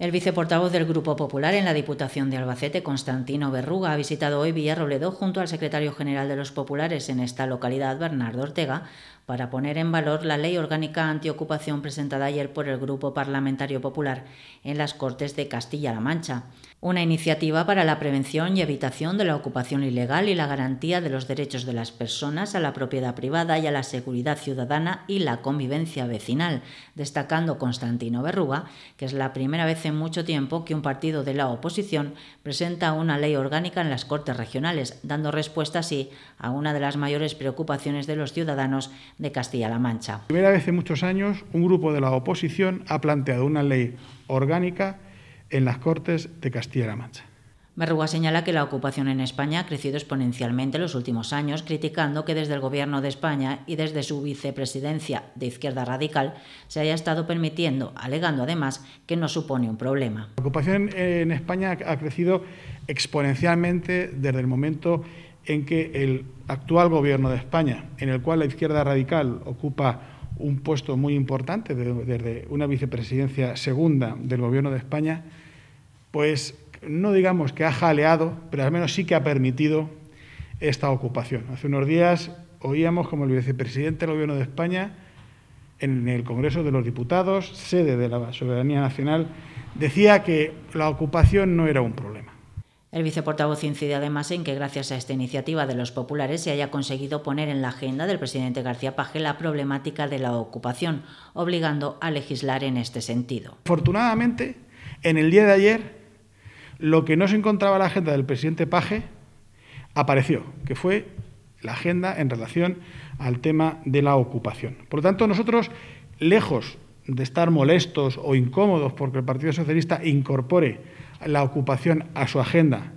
El viceportavoz del Grupo Popular en la Diputación de Albacete, Constantino Berruga, ha visitado hoy Villarrobledo junto al secretario general de los Populares en esta localidad, Bernardo Ortega, para poner en valor la ley orgánica antiocupación presentada ayer por el Grupo Parlamentario Popular en las Cortes de Castilla-La Mancha, una iniciativa para la prevención y evitación de la ocupación ilegal y la garantía de los derechos de las personas a la propiedad privada y a la seguridad ciudadana y la convivencia vecinal, destacando Constantino Berruga, que es la primera vez en mucho tiempo que un partido de la oposición presenta una ley orgánica en las Cortes regionales, dando respuesta así a una de las mayores preocupaciones de los ciudadanos de Castilla-La Mancha. primera vez en muchos años, un grupo de la oposición ha planteado una ley orgánica en las Cortes de Castilla-La Mancha. Merrua señala que la ocupación en España ha crecido exponencialmente en los últimos años, criticando que desde el Gobierno de España y desde su vicepresidencia de izquierda radical se haya estado permitiendo, alegando además que no supone un problema. La ocupación en España ha crecido exponencialmente desde el momento en que el actual gobierno de España, en el cual la izquierda radical ocupa un puesto muy importante desde una vicepresidencia segunda del gobierno de España, pues no digamos que ha jaleado, pero al menos sí que ha permitido esta ocupación. Hace unos días oíamos como el vicepresidente del gobierno de España en el Congreso de los Diputados, sede de la soberanía nacional, decía que la ocupación no era un problema. El viceportavoz incide además en que gracias a esta iniciativa de los populares se haya conseguido poner en la agenda del presidente García Paje la problemática de la ocupación, obligando a legislar en este sentido. Afortunadamente, en el día de ayer, lo que no se encontraba en la agenda del presidente Paje apareció, que fue la agenda en relación al tema de la ocupación. Por lo tanto, nosotros, lejos de estar molestos o incómodos porque el Partido Socialista incorpore la ocupación a su agenda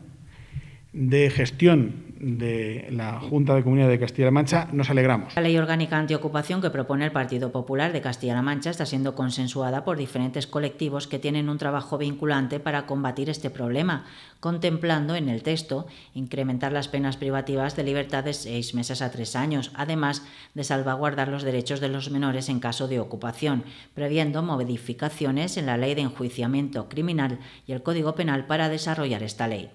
de gestión de la Junta de Comunidad de Castilla-La Mancha, nos alegramos. La ley orgánica antiocupación que propone el Partido Popular de Castilla-La Mancha está siendo consensuada por diferentes colectivos que tienen un trabajo vinculante para combatir este problema, contemplando en el texto incrementar las penas privativas de libertad de seis meses a tres años, además de salvaguardar los derechos de los menores en caso de ocupación, previendo modificaciones en la ley de enjuiciamiento criminal y el Código Penal para desarrollar esta ley.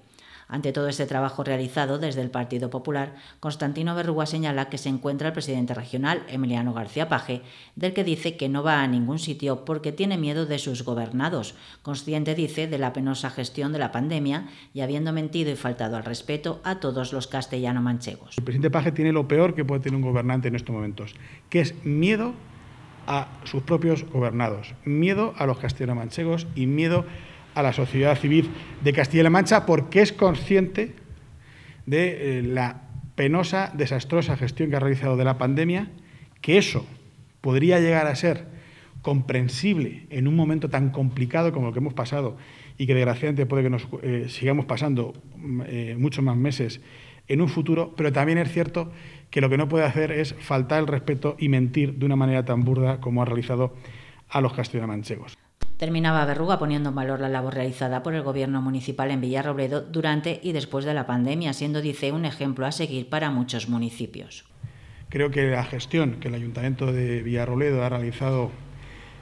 Ante todo este trabajo realizado desde el Partido Popular, Constantino Berrúa señala que se encuentra el presidente regional, Emiliano García Paje, del que dice que no va a ningún sitio porque tiene miedo de sus gobernados. Consciente, dice, de la penosa gestión de la pandemia y habiendo mentido y faltado al respeto a todos los castellano-manchegos. El presidente Paje tiene lo peor que puede tener un gobernante en estos momentos, que es miedo a sus propios gobernados, miedo a los castellano-manchegos y miedo a a la sociedad civil de Castilla-La Mancha porque es consciente de eh, la penosa, desastrosa gestión que ha realizado de la pandemia, que eso podría llegar a ser comprensible en un momento tan complicado como el que hemos pasado y que desgraciadamente puede que nos eh, sigamos pasando mm, eh, muchos más meses en un futuro, pero también es cierto que lo que no puede hacer es faltar el respeto y mentir de una manera tan burda como ha realizado a los castillamanchegos terminaba verruga poniendo en valor la labor realizada por el Gobierno Municipal en Villarrobledo durante y después de la pandemia, siendo, dice, un ejemplo a seguir para muchos municipios. Creo que la gestión que el Ayuntamiento de Villarrobledo ha realizado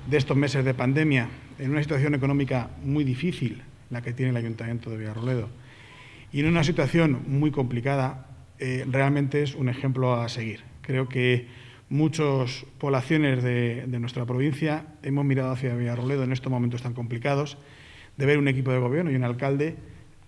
de estos meses de pandemia, en una situación económica muy difícil, la que tiene el Ayuntamiento de Villarrobledo, y en una situación muy complicada, eh, realmente es un ejemplo a seguir. Creo que muchas poblaciones de, nuestra provincia hemos mirado hacia Villarroledo en estos momentos tan complicados, de ver un equipo de gobierno y un alcalde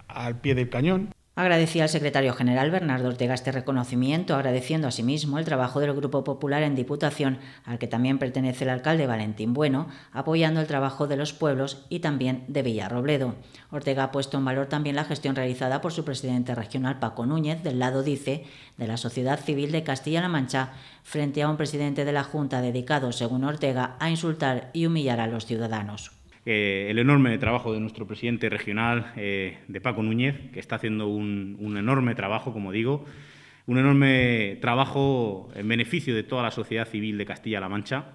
al pie del cañón, Agradecía al secretario general Bernardo Ortega este reconocimiento, agradeciendo asimismo el trabajo del Grupo Popular en Diputación, al que también pertenece el alcalde Valentín Bueno, apoyando el trabajo de los pueblos y también de Villarrobledo. Ortega ha puesto en valor también la gestión realizada por su presidente regional Paco Núñez, del lado dice, de la sociedad civil de Castilla-La Mancha, frente a un presidente de la Junta dedicado, según Ortega, a insultar y humillar a los ciudadanos. Eh, el enorme trabajo de nuestro presidente regional, eh, de Paco Núñez, que está haciendo un, enorme trabajo, como digo, un enorme trabajo en beneficio de toda la sociedad civil de Castilla-La Mancha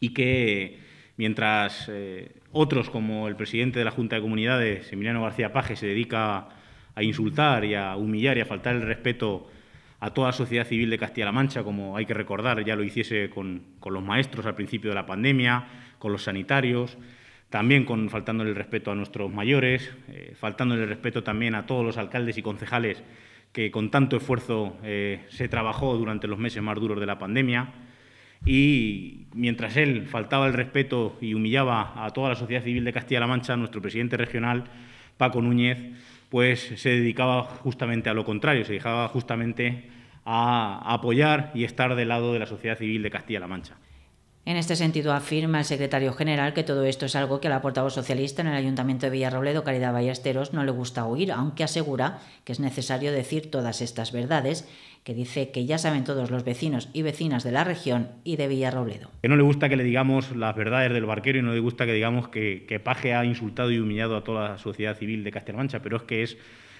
y que, mientras eh, otros, como el presidente de la Junta de Comunidades, Emiliano García Paje, se dedica a insultar y a humillar y a faltar el respeto a toda la sociedad civil de Castilla-La Mancha, como hay que recordar, ya lo hiciese con, con los maestros al principio de la pandemia, con los sanitarios, también con, faltándole el respeto a nuestros mayores, faltando eh, faltándole el respeto también a todos los alcaldes y concejales que con tanto esfuerzo eh, se trabajó durante los meses más duros de la pandemia. Y mientras él faltaba el respeto y humillaba a toda la sociedad civil de Castilla-La Mancha, nuestro presidente regional, Paco Núñez, pues se dedicaba justamente a lo contrario, se dedicaba justamente a apoyar y estar del lado de la sociedad civil de Castilla-La Mancha. En este sentido, afirma el secretario general que todo esto es algo que a la portavoz socialista en el Ayuntamiento de Villarrobledo, Caridad Ballesteros, no le gusta oír, aunque asegura que es necesario decir todas estas verdades, que dice que ya saben todos los vecinos y vecinas de la región y de Villarrobledo. Que no le gusta que le digamos las verdades del barquero y no le gusta que digamos que, Paje ha insultado y humillado a toda la sociedad civil de Castelmancha, pero es que es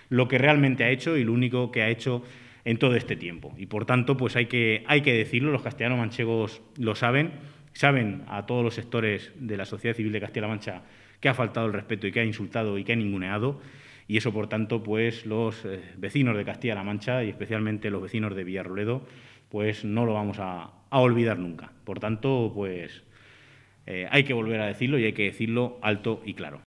lo que realmente ha hecho y lo único que ha hecho en todo este tiempo. Y por tanto, pues hay que, hay que decirlo, los castellanos manchegos lo saben saben a todos los sectores de la sociedad civil de Castilla-La Mancha que ha faltado el respeto y que ha insultado y que ha ninguneado. Y eso, por tanto, pues los eh, vecinos de Castilla-La Mancha y especialmente los vecinos de Villarroledo, pues no lo vamos a, olvidar nunca. Por tanto, pues eh, hay que volver a decirlo y hay que decirlo alto y claro.